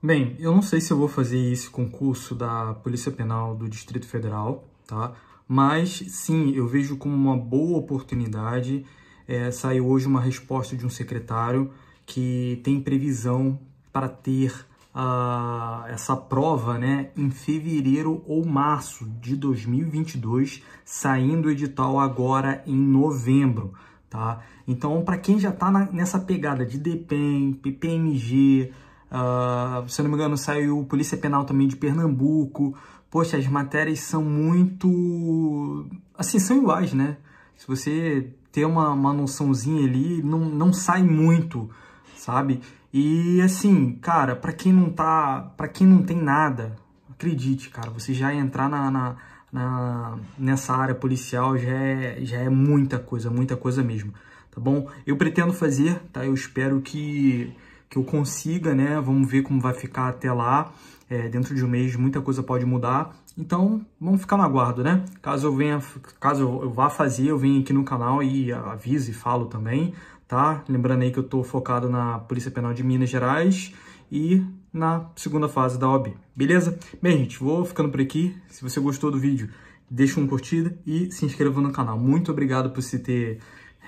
Bem, eu não sei se eu vou fazer esse concurso da Polícia Penal do Distrito Federal, tá? Mas sim, eu vejo como uma boa oportunidade. É, saiu hoje uma resposta de um secretário que tem previsão para ter ah, essa prova né, em fevereiro ou março de 2022, saindo o edital agora em novembro. Tá? Então, para quem já está nessa pegada de DPEM, PPMG, Uh, se não me engano, saiu Polícia Penal também de Pernambuco. Poxa, as matérias são muito. Assim, são iguais, né? Se você ter uma, uma noçãozinha ali, não, não sai muito, sabe? E assim, cara, para quem não tá. para quem não tem nada, acredite, cara, você já entrar na, na, na, nessa área policial já é, já é muita coisa, muita coisa mesmo. Tá bom? Eu pretendo fazer, tá? Eu espero que que eu consiga, né? Vamos ver como vai ficar até lá. É, dentro de um mês muita coisa pode mudar. Então, vamos ficar no aguardo, né? Caso eu venha, caso eu vá fazer, eu venho aqui no canal e aviso e falo também, tá? Lembrando aí que eu tô focado na Polícia Penal de Minas Gerais e na segunda fase da OAB, beleza? Bem, gente, vou ficando por aqui. Se você gostou do vídeo, deixa um curtida e se inscreva no canal. Muito obrigado por se ter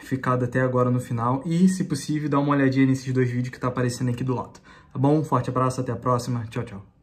ficado até agora no final e, se possível, dá uma olhadinha nesses dois vídeos que tá aparecendo aqui do lado. Tá bom? Um forte abraço, até a próxima. Tchau, tchau.